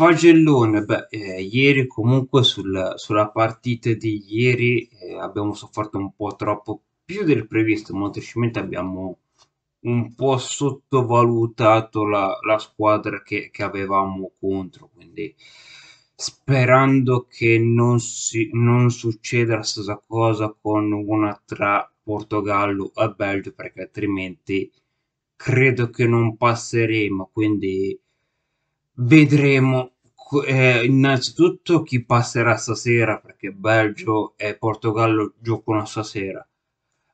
Fagellone, beh, eh, ieri comunque sul- sulla partita di ieri eh, abbiamo sofferto un po' troppo più del previsto, molto semplicemente abbiamo un po' sottovalutato la, la squadra che-, che avevamo contro, quindi sperando che non, si- non succeda la stessa cosa con una tra Portogallo e Belgio, perché altrimenti credo che non passeremo, quindi vedremo eh, innanzitutto chi passerà stasera perché Belgio e Portogallo giocano stasera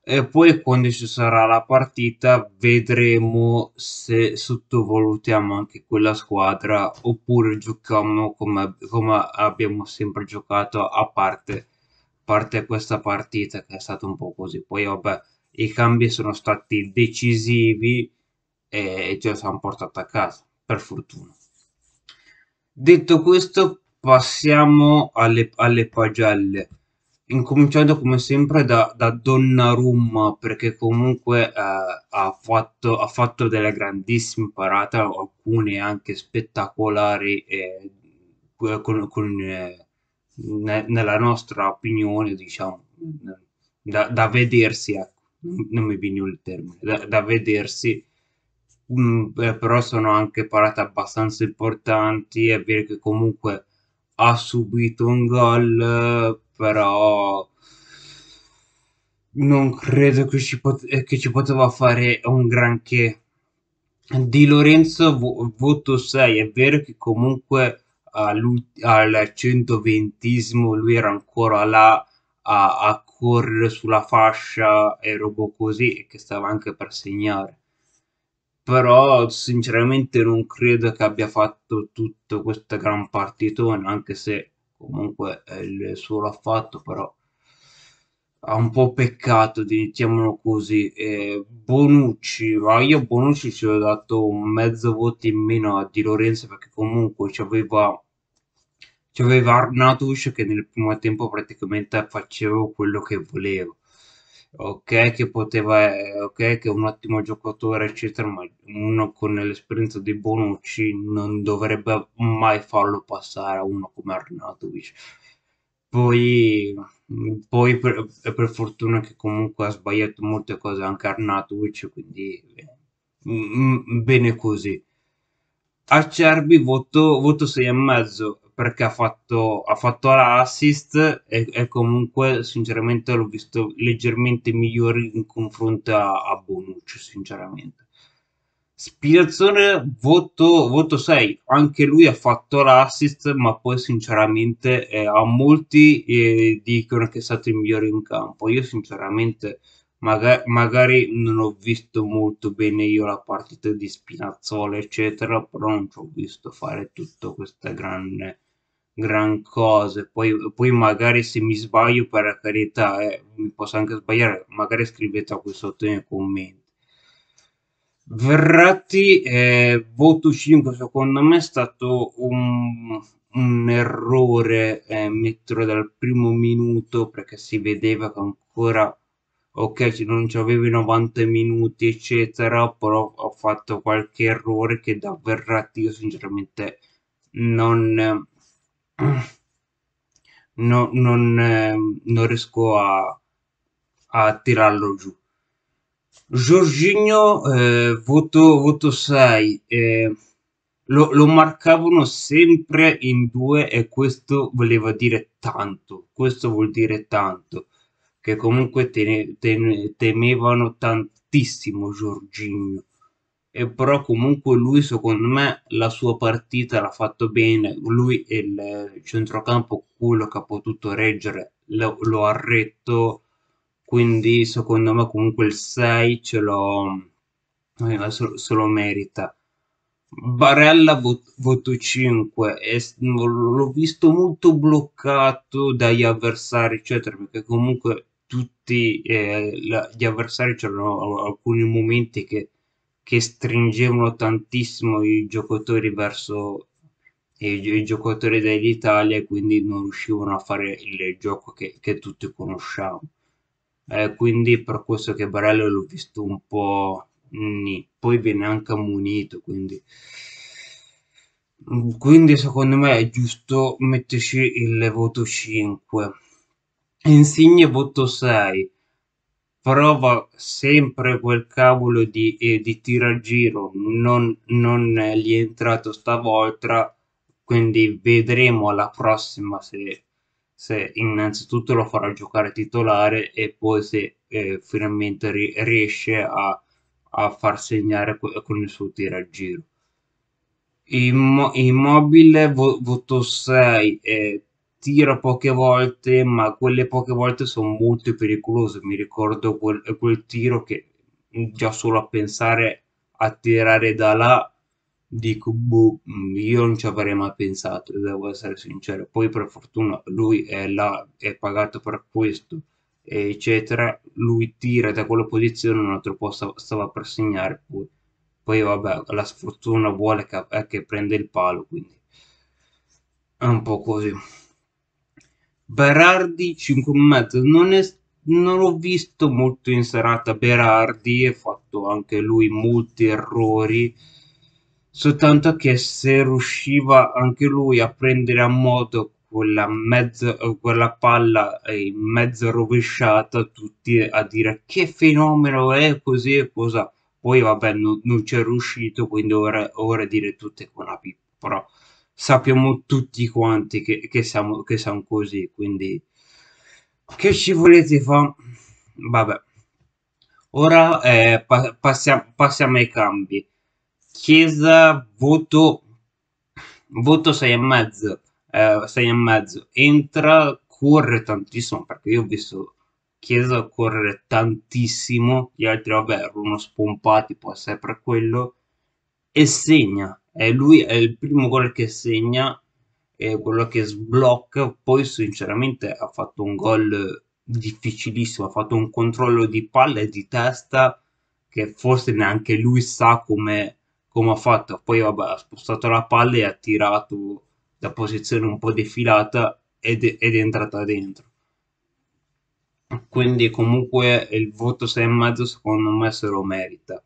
e poi quando ci sarà la partita vedremo se sottovalutiamo anche quella squadra oppure giochiamo come, come abbiamo sempre giocato a parte, parte, questa partita che è stata un po' così poi vabbè i cambi sono stati decisivi e ci siamo portati a casa per fortuna Detto questo, passiamo alle, alle pagelle. Incominciando come sempre da, da Donnarumma, perché comunque eh, ha, fatto, ha, fatto, delle grandissime parate, alcune anche spettacolari, eh, con, con, eh, ne, nella nostra opinione, diciamo, da, da vedersi, ecco. non mi viene il termine, da, da vedersi um, però sono anche parate abbastanza importanti. È vero che comunque ha subito un gol, però non credo che ci, pot- eh, che ci poteva fare un granché. Di Lorenzo voto 6, è vero che comunque al 120 lui era ancora là a, a correre sulla fascia e robo così che stava anche per segnare però sinceramente non credo che abbia fatto tutto questa gran partitone, anche se comunque eh, il suo l'ha fatto, però ha un po' peccato, diciamolo così. Eh, Bonucci, ma io Bonucci ci ho dato un mezzo voto in meno a Di Lorenzo perché comunque ci aveva c'aveva Arnatus che nel primo tempo praticamente faceva quello che voleva ok che poteva eh, ok che è un ottimo giocatore eccetera ma uno con l'esperienza di Bonucci non dovrebbe mai farlo passare a uno come Arnautovic poi, poi per, per, fortuna che comunque ha sbagliato molte cose anche Arnautovic quindi mm, mm, bene così Acerbi voto, voto 6 e mezzo perché ha fatto, ha fatto l'assist e, e, comunque sinceramente l'ho visto leggermente migliore in confronto a, a Bonucci sinceramente Spinazzone voto, voto 6 anche lui ha fatto l'assist ma poi sinceramente eh, a molti eh, dicono che è stato il migliore in campo io sinceramente Maga magari non ho visto molto bene io la partita di Spinazzola, eccetera, però non ci ho visto fare tutta questa grande gran cosa. Poi, poi, magari se mi sbaglio, per carità, eh, mi posso anche sbagliare, magari scrivete qui sotto nei commenti. Verratti, eh, voto 5, secondo me è stato un, un errore eh, metterlo dal primo minuto perché si vedeva che ancora ok, non avevi 90 minuti, eccetera, però ho fatto qualche errore che da Verratti io sinceramente non, no- non, ehm, non riesco a, a tirarlo giù. Jorginho, eh, voto, voto 6. Eh, lo, lo, marcavano sempre in due e questo voleva dire tanto. Questo vuol dire tanto. Che comunque te, te, temevano tantissimo Jorginho eh, però comunque lui secondo me la sua partita l'ha fatto bene, lui e il centrocampo quello che ha potuto reggere lo, lo ha retto, quindi secondo me comunque il 6 ce lo, eh, se, lo merita. Barella voto 5 e l'ho visto molto bloccato dagli avversari eccetera perché comunque tutti eh, la, gli avversari c'erano alcuni momenti che che stringevano tantissimo i giocatori verso i, i giocatori dell'Italia e quindi non riuscivano a fare il gioco che, che tutti conosciamo. Eh, quindi per questo che Barello l'ho visto un po' nì. Mm, poi viene anche ammunito quindi... Quindi secondo me è giusto metterci il voto 5. Insigne voto 6 prova sempre quel cavolo di, eh, di tiragiro, non, non gli è entrato stavolta, quindi vedremo la prossima se, se, innanzitutto lo farà giocare titolare e poi se eh, finalmente ri- riesce a, a, far segnare co- con il suo tiragiro. Immo- immobile vo- voto 6 eh, tira poche volte, ma quelle poche volte sono molto pericolose. Mi ricordo quel, quel tiro che già solo a pensare a tirare da là dico boh, io non ci avrei mai pensato devo essere sincero poi per fortuna lui è là è pagato per questo eccetera lui tira da quella posizione un altro po' stava per segnare poi, poi vabbè la sfortuna vuole che, che prende il palo quindi è un po' così Berardi 5,5 non, è, non ho visto molto in serata Berardi ha fatto anche lui molti errori soltanto che se riusciva anche lui a prendere a modo quella, mezzo, quella palla in mezzo rovesciata tutti a dire che fenomeno è così e cosa poi vabbè non, non c'è riuscito quindi ora, ora dire tutte con la pippa sappiamo tutti quanti che, che, siamo, che siamo così, quindi che ci volete fare? Vabbè. Ora eh, pa passiamo, passiamo, ai cambi. Chiesa, voto, voto 6 e mezzo, eh, 6 e mezzo. Entra, corre tantissimo, perché io ho visto Chiesa correre tantissimo, gli altri vabbè erano spompati, può essere per quello, e segna eh, lui è il primo gol che segna, è quello che sblocca, poi sinceramente ha fatto un gol difficilissimo, ha fatto un controllo di palla e di testa che forse neanche lui sa come, come ha fatto, poi vabbè, ha spostato la palla e ha tirato da posizione un po' defilata ed, ed è entrata dentro quindi comunque il voto 6 e mezzo secondo me se lo merita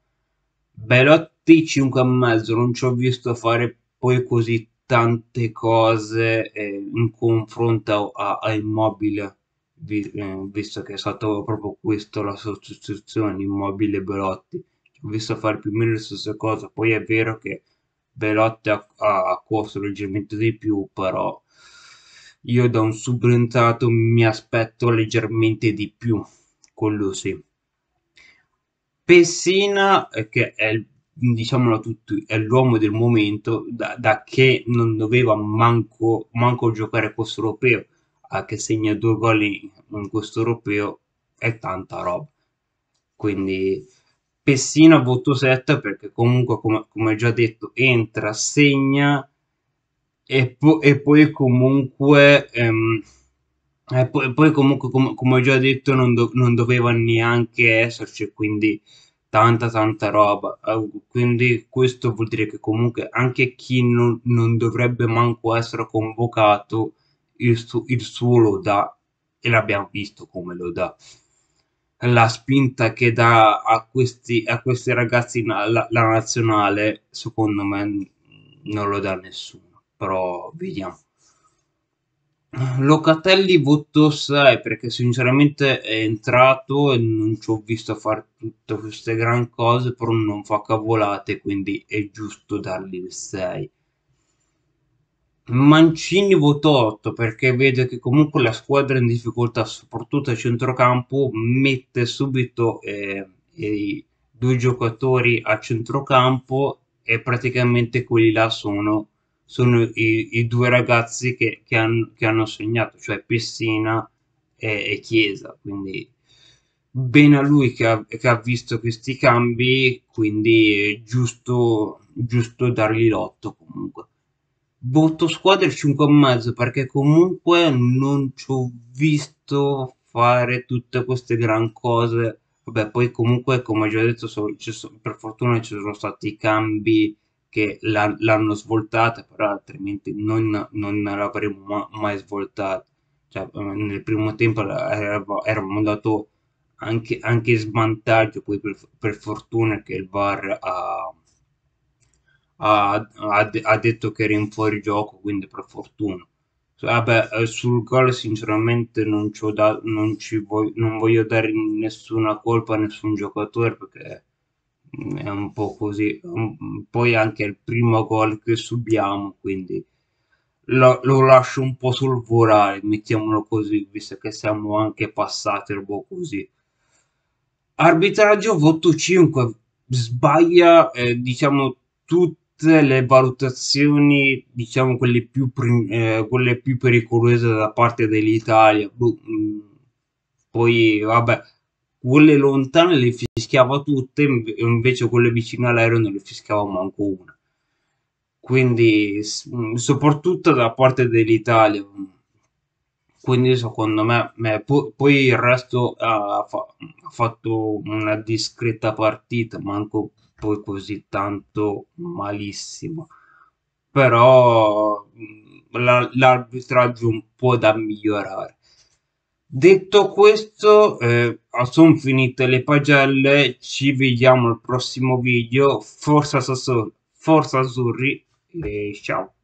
Belotti 5 e mezzo, non ci ho visto fare poi così tante cose eh, in confronto a, a Immobile, vi, eh, visto che è stato proprio questo la sostituzione Immobile Belotti. Ho visto fare più o meno le stesse cose, poi è vero che Belotti ha, ha corso leggermente di più, però io da un subentrato mi aspetto leggermente di più, quello sì. Pessina, eh, che è il diciamolo tutti, è l'uomo del momento da, da che non doveva manco, manco giocare questo europeo a che segna due gol in questo europeo è tanta roba quindi Pessina voto 7 perché comunque come, come già detto entra, segna e, po- e poi comunque ehm, e eh, poi, poi comunque, com- come ho già detto, non, do- non doveva neanche esserci, quindi tanta tanta roba. Eh, quindi questo vuol dire che comunque anche chi non, non dovrebbe manco essere convocato, il, su- il suo lo dà e l'abbiamo visto come lo dà. La spinta che dà a questi, a questi ragazzi la, la nazionale, secondo me, non lo dà nessuno, però vediamo. Locatelli voto 6 perché sinceramente è entrato e non ci ho visto fare tutte queste gran cose, però non fa cavolate, quindi è giusto dargli il 6. Mancini voto 8 perché vede che comunque la squadra in difficoltà, soprattutto a centrocampo, mette subito eh, i due giocatori a centrocampo e praticamente quelli là sono sono i, i due ragazzi che, che, hanno, che, hanno, segnato, cioè Pessina e, e Chiesa. Quindi bene a lui che ha, che ha, visto questi cambi, quindi è giusto, giusto dargli l'otto comunque. Voto squadra il 5,5 perché comunque non ci ho visto fare tutte queste gran cose. Vabbè, poi comunque, come già detto, so, so, per fortuna ci sono stati i cambi che l'hanno svoltata, però altrimenti non, non l'avremmo mai svoltata. Cioè, ehm, nel primo tempo eravamo andato anche, anche in svantaggio, poi per, per, fortuna che il VAR ha, ha, ha, ha detto che era in fuori gioco, quindi per fortuna. Cioè, vabbè, eh, sul gol sinceramente non, da, non, voglio, non voglio dare nessuna colpa a nessun giocatore perché è un po' così. Poi anche il primo gol che subiamo, quindi lo, lo lascio un po' sorvolare, mettiamolo così, visto che siamo anche passati un po' così. Arbitraggio voto 5, sbaglia eh, diciamo tutte le valutazioni, diciamo quelle più, eh, quelle più pericolose da parte dell'Italia. Boh, mm, poi vabbè, quelle lontane le fischiava tutte, invece quelle vicine all'aereo non le fischiava manco una. Quindi, mm, soprattutto da parte dell'Italia. Quindi, secondo me, me poi il resto ha, ha, fatto una discreta partita, manco poi così tanto malissimo. Però mm, l'arbitraggio un po' da migliorare Detto questo, eh, sono finite le pagelle, ci vediamo al prossimo video, forza, Sassur, forza Azzurri e ciao!